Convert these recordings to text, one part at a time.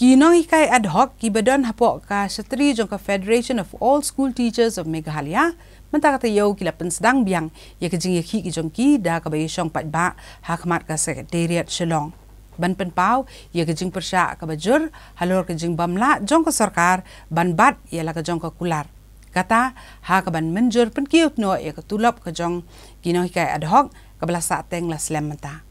Kinong ikai ad hoc kibedon hapo ka setri jong ka Federation of All School Teachers of Meghalaya mentaka te yau kila pensdang biang ye kejing ye ki jong ki da ka bayi shong pat ba hakmat ka secretariat shilong ban pen pau ye kejing persa ka bajur halor kejing bamla jong ka sarkar ban bat ye la ka jong ka kular kata ha ka ban menjur pen ki utno ye ka tulap ka jong kinong ikai ad hoc ka belasa teng la slam mentaka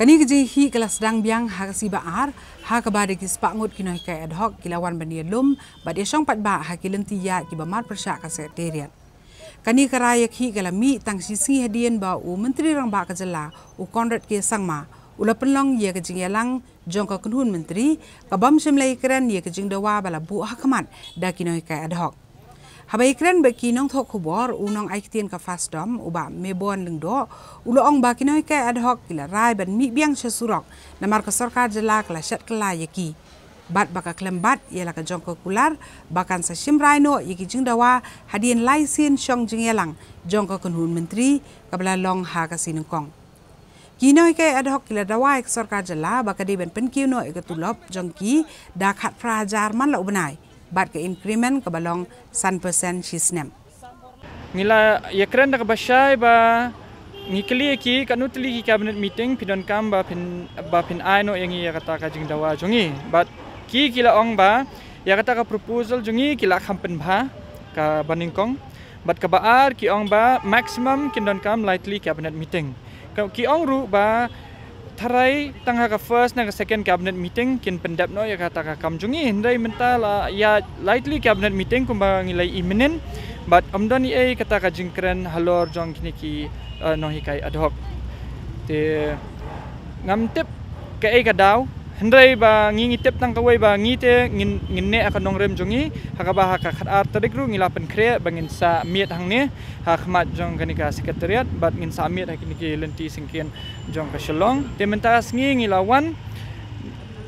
Kini ji hi kala sedang biang ha si ba ar ha ka ba de gis pa ngut kinoi ka ad hoc kilawan ban ye lum ba de song pat ba ha lenti ya ki ba mar persa ka se teriat. ki kala mi tang si singi hadien ba u menteri rang ba ka jela u konrad ke sang ma u la pen long ye yalang jong ka kun menteri ka bam sem lai kran ye ka jing da wa ha da kinoi ka ad hoc haba ikren beki nong thok khubor u nong aik tien ka fastom u ba me bon ding do u lo ong ba ki noi ka ad hoc kila rai ban mi biang che surok na mar ka sarkar jala kla shat kla yaki bat baka klem bat ye la ka jong ko kular bakan sa shim rai no yiki jing dawa hadien lai sin shong jing yelang jong ko kunhun mentri kabla long ha ka sin kong Kinoi ke ad hoc kila dawa ek sarkar jala baka diben penkiu no ek tulop jong ki da khat prajar man la ubnai bat ke increment ke balong 1% shisnem. Mila ya keren dak basyai ba ngikli ki kanu tli ki cabinet meeting pidon kam ba pin ba pin ai no yang ya kata ka jing dawa jungi bat ki kila ong ba ya kata ka proposal jungi kila kampen ba ka baningkong bat ka baar ki ong ba maximum kindon kam lightly cabinet meeting ki ong ru ba tarai tanga ka first na second cabinet meeting kin pendap no ya ka ta ka kamjungi hindai menta la ya lightly cabinet meeting kum bangi lai imminent but amdan e kata ka jingkren halor jong kini ki uh, eh, no hikai ad hoc te ngam tip ka e ka daw hendai ba ngi ngi tep tang kawai ba ngi te ngin ngin ne aka nong rem jongi haka ba haka khat ar tadik ru ngila pen kre ba ngin sa miet hang ne ha khma jong kani ka sekretariat bat ngin sa miet hakini ki lenti singkien jong ka shalong te mentas ngi ngila wan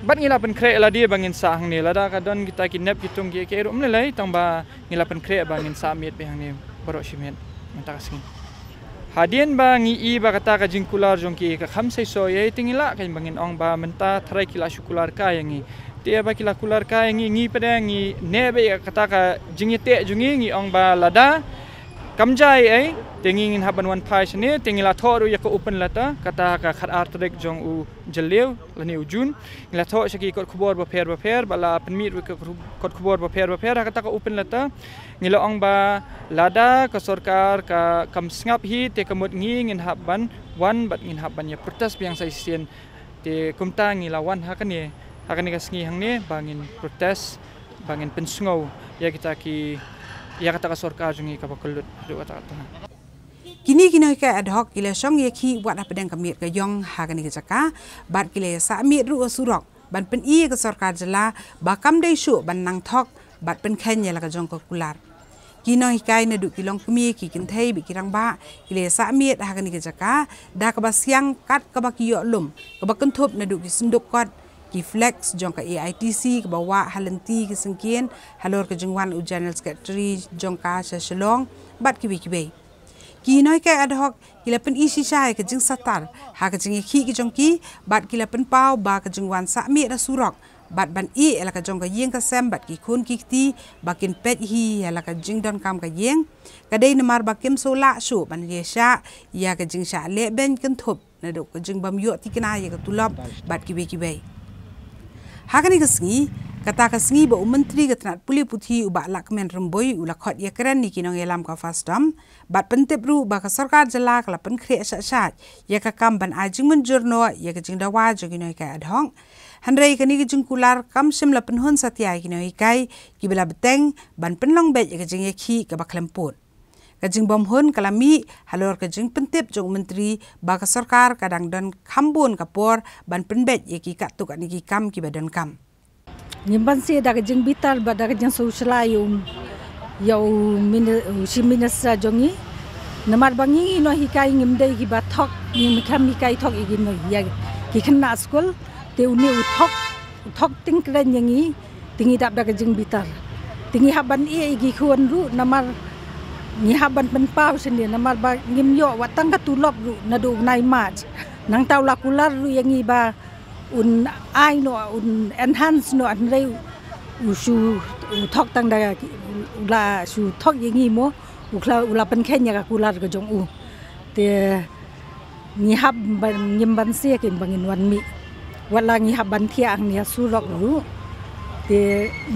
bat ngila pen kre la dia ba ngin sa hang ne la da ka don kita ki nep kitung ki ke ru mle lai tang ba ngila pen kre ba ngin sa miet be hang ne baro shimet mentas ngi hadian ba ngi i ba kata ka jingkular jong ki ka kham sai so ye tingila ka bangin ong ba menta thrai kila shukular ka yangi te ba kila kular ka yangi e ngi pa e e ngi nebe be kata ka jingi jungi ngi ong ba lada kamjai ai eh? tenging in haban one pai ni. ting la thoru yak open lata kata ka khat artrek jong u jelew la ni ujun la thor shaki kot khubor ba pher ba pher bala pen mit wi kot khubor ba pher ba pher ha, kata ka open lata ngila ong ba lada ka sarkar ka kam singap hi te kamut ngi ngin haban wan bat ngin haban ya protest piang sai sien te kumta ngila wan ha kan ye ha kan ka singi hang ne bangin protest bangin pensungau ya kita ki yang kata kasur kajung ini kapal kelut di kata kata. Kini kini ke ad hoc ila song ye ki wat apa dang kamit ke yong ha ke ni kecaka bat kile sa mit ru surok ban pen i ke sarkar jala bakam dai shu ban nang thok bat pen khen ye la ke jong ko kular kino hikai na du kilong kumi ki kin thai bi kirang ba kile sa mit ha ke ni kecaka da ka ba siang kat ka ba ki yo lum ka ba kan thop na du ki sunduk kat ki flex jong ka EITC ka bawa halenti ki sengkin halor ka jingwan u general secretary jong ka sha bat ki wiki bay ki noi ka ad hoc ki lapen isi chai ka jing satar ha ka jing ki ki jong ki bat ki lapen pau ba ka jingwan sa mi ra surok bat ban i e, ela ka jong ka yeng ka sem bat ki khun ki ti bakin pet hi ela ka jing don kam ka yeng ka dei na mar bakim so la shu ban ye sha ya ka jing sha le ben kan thup na do ka jing bam yo ti kna ye ka tulap bat ki be ki hakani ka singi kata ka singi ba umantri ka tnat puli puthi lakmen rumboi ulah la khot yakran ni kinong elam ka fastam bat pente bru ba ka sarkar jala ka pen khre sha sha ban ajing mun jurno ya ka jing da wa jogi adhong hanrei ka ni ka kular kam sim lapan pen hon satya ki noi kai beteng ban penlong bet be ya ka jing ya ki กจึงบ่มพ้นกลามีฮัลโหลกจึงเป็นเทพจงมนตรีบากสรคารกระดังดอนคำบุญกับปอร์บันเป็นเบ็ดเอกิกะตุกันิกิกรรมกิบดอนกรรมนิบันเสียดากจึงบิตาลบดากจึงสุชลายุมยาวมินชิมินัสซาจงีนมาบังยี่นอฮิกายงิมได้กิบัทอกยิมคำมิกายทอกอีกินอยากิขนาสกุลเตวเนื้อทอกทอกติงกระนยังงี้ติงีดับดากจึงบิตาลติงีฮับบันเอีกิควรรู้นมานี่ฮับันเป็นเป้าเฉลี่ยนมาบางิมโยว่าตั้งกตุลบรูนดูในมาจนังเตาลักุลารูยังงี้บาอุนไอหนออุนเอนฮันส์หนออันเรอุชูทอกตั้งได้อุลาชูทอกยังงี้ัวอุคลาอุลาเป็นแค่ยากุลาก็จงอูแต่นี่ฮับบันยิมบันเสียกินบังินวันมีวันละนี่ฮับบันเทียงเนี่ยสู้รอกรู้แต่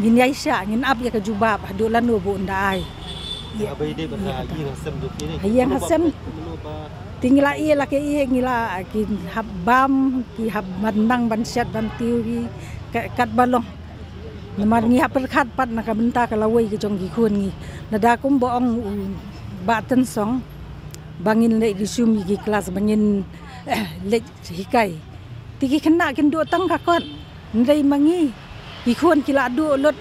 ยินยัยชะยินอับยากจูบาบดูแลนูบุนได้ Ya. Abai dia pernah ya, ayah ya, Tinggal iya lah ke iya ngila ah, ki hab bam ki hab mandang ban syat ban kat balong. Nama ni hab perkhat pat nak minta kalau wei ke jong ni. Nada kum boong uh, batan song bangin lek di sum kelas bangin eh, lek hikai. Tiki kena kin dua tang kakot. Ndai mangi ki kun kila adu lot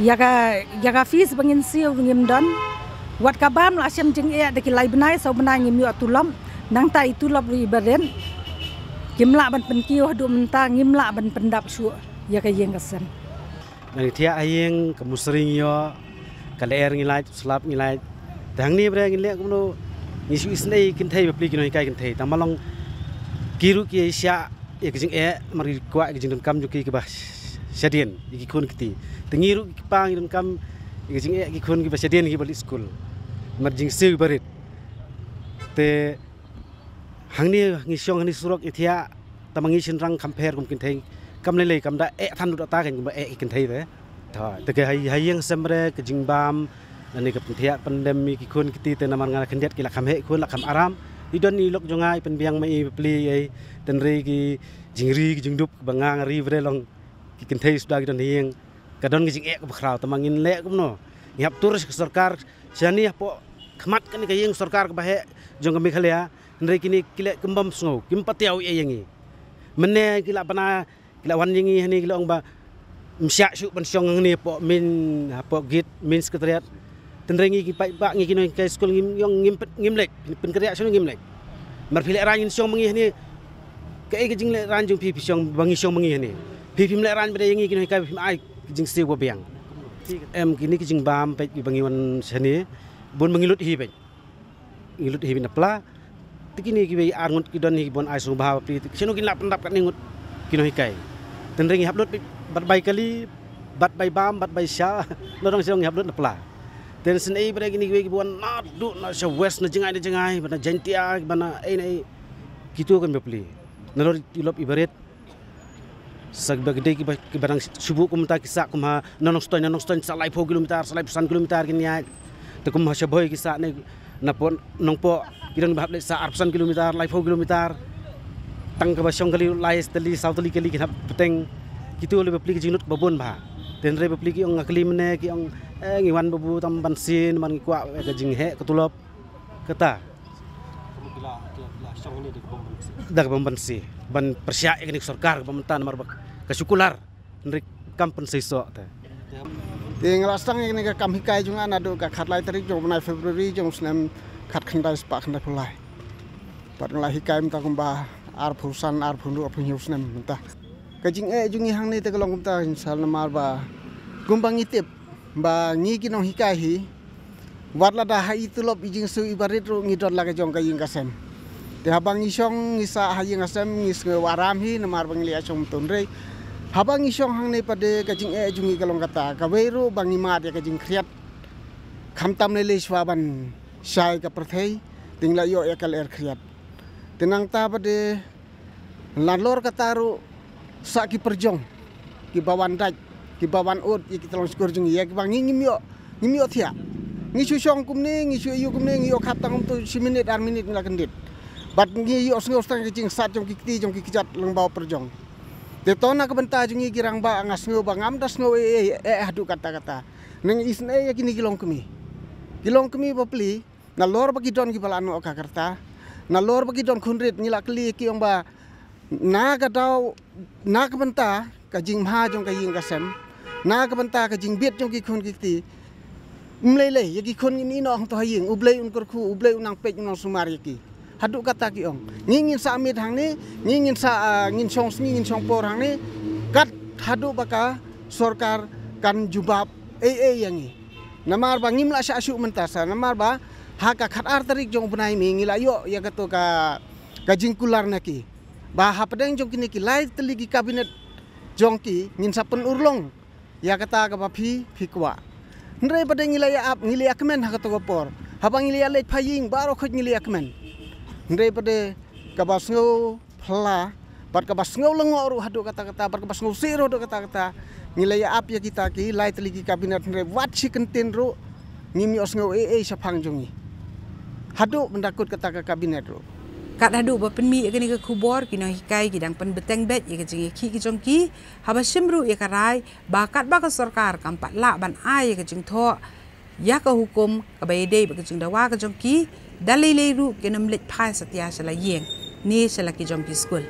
yaga yaga fis bangin siu ngim don wat kabam la siam jing ya de kilai benai sah benai ngim yo tulam nang ta itu lap ri beren kim la ban pen kiu hadu menta ngim la ban pendap su ya ka yeng kasen dan tia ayeng ke yo kale er ngilai slap ngilai dang ni bre ngile kumno isu isnei kin thai bapli kino kai kin thai tamalong kiri ki sia ek jing e mari kwa ek jing kam juki ke Sedian, iki kun kiti tengiru iki pang iron kam iki sing iki ya, kun iki sedien iki balik school merjing sil berit te hang ni ngi syong ni surok ithia tamangi sin rang compare kum kin kam lele, le kam da e than da ta kan kum e kin thei de te ke hai yang samre ke bam ani ke pthia pandem iki kun kiti te namar ngana khandet ki la kham kun la kham aram idon ni lok jongai penbiang mai pli ai tenri ki jingri ki jingdup bangang ri long ki kin thei sudak jan hing ka don gi ek khraw ta mangin le kum no yap tur sarkar chani po khmat kan ka yeng sarkar ka bahe jong mi khalya nre kini kile kumbam sngo kim patyaw e yengi mene kila bana kila wan yengi hani kila ong ba msya shu ban syong ngang ni po min po git min sekretariat tendrengi ki pai ba ngi kino ka skol ngim yong ngim ngim lek pin kerja syong ngim lek mar phile rangin syong mangi hani ka e ke le rangjung pi pi syong bangi syong mangi hani พี่พิมพ์และร้านไม่ได้ยังงี้กินให้กับพิมไอจิงซิวกว่าเบียงเอ็มกินนี่จิงบามไปบางีวันชนีบนบางีรถฮีไปงีรถฮีเป็นปลาตะกินี่กินไปอ่านงดกินดอนฮีบนไอสูบาปีฉันนกินหลับนับกันงดกินให้กับตันเร่งหับรถไปบัดใบกะลีบัดใบบามบัดใบชาเราต้องเสียงหับรถนับปลาเตนสินเอ้ประเด็นนี้กี่วันน่าดูน่าเชื่อเวสน่าจังไงน่าจังไงบ้านเจนตี้อาบ้านเอ้ในกี่ตัวกันแบบนี้นั่นเราตีลบอิบาริท sagbagde ki ki barang subu kum ta kisa kum ha nanong stoy nanong stoy sa life hogilum kilometer sa life san gilum ta gin ya te kum ha sa boy kisa ne na pon nong po irang bahle sa arsan gilum ta life hogilum ta tang ka basong kali lais tali sa tali kali kin ha peteng kitu le pli ki jinut babon ba ten re pli ki ong akli mne ki ong eng eh, iwan babu tam ban sin man ki kwa ka jing he ketulop kata dak lah, lah, bambansi dak bambansi ban persiak ini sorkar pemerintah nomor kesyukular nrik Kampen pensiso te ting lastang ini ke kam hikai jung ana do ka khat lai tarik jo bnai february jung snem khat khandai spa khanda pulai par lai hikai mta kum ba ar phusan ar phundu apun yus nem mta ka jing e jung hang ne te long mta insal namar ba gumbang itip ba ngi ki no hikai hi warla da ha itulop ijing su ibarit ro ngi dot lagajong ka yingkasem. ka sem di habang isyong isa haji ngasem ngis ngai waram hi namar bang lia chong tun rei. Habang isyong hang nei pade kajing e jungi kalong kata ka weiru bang ima de kajing kriat. Kham tam nei leis waban shai ka prathei ting la yo e kal er kriat. Tenang ta pade lan lor kata ru sa ki perjong ki bawan dai ki bawan ut ki kalong skur jungi e bang ngim yo ngim yo thia. Ngi shu shong kum ne ngi shu yu kum ne ngi yo khap tang tu 10 minit ar minit ngi la bat ngi yo sngi ostang ki jing sat jong ki kti jong ki kjat lang bao per jong de to na ka benta jong ngi girang ba nga sngi ba ngam das ngo e eh, e eh, eh, adu kata kata ning is ne ya kini kilong kemi kilong kemi ba pli na lor ba ki don ki bala no ka karta na lor ba ki don khun rit ngi la kli ki ong ba na ka dau na ka benta ka jing ma jong ka ying ka sem na ka benta ka jing biet jong ki khun ki kti Mlele, yagi kon ini nong tohayeng, ublay unkor ku, ublay unang pek no sumari yagi. ฮัดดูกัตตากิองนิ่งินสามีทางนี้นิ่งินสาเงินชงนิ่งินชงปอทางนี้กัดฮัดดูปะกาสวรรค์กันจุบับเอเอยังงี้นามาร์บังิมลาชาชุมันตาสานามาร์บาฮักกขัดอาร์ตริกจงปนัยมีงิลายโยยังกตัวกากจิงคุลาร์นักีบาฮับเดงจงกินกีไลท์ตลิกิคาบินเนตจงกีงินสับเป็นอุรลงยังกตากับพี่พิกวา nrei pada ngilai ap ngilai akmen ha ka to gopor ha pa ngilai lech pha yin baro khoj ngilai akmen daripada kapal sengau pelah pat kapal sengau lengok ruh hadu kata-kata pat kapal sengau siruh hadu kata-kata nilai api ya kita ki lai teliki kabinet ndre wat si kentin ru ngimi os ngau ee eh, eh, sapang jungi hadu mendakut kata kata kabinet ru kat hadu ba penmi ya ke ni ke kubor kino hikai kidang pen beteng bet ye ya ke jungi ki ki jong ki haba simru ye karai bakat ba ke sarkar kampat la ban ai ke jing tho ya ka hukum ka bai dei ba kjing da wa ka jong ki dalile ru kenam lit pa satya sala yeng ni sala ki jong ki school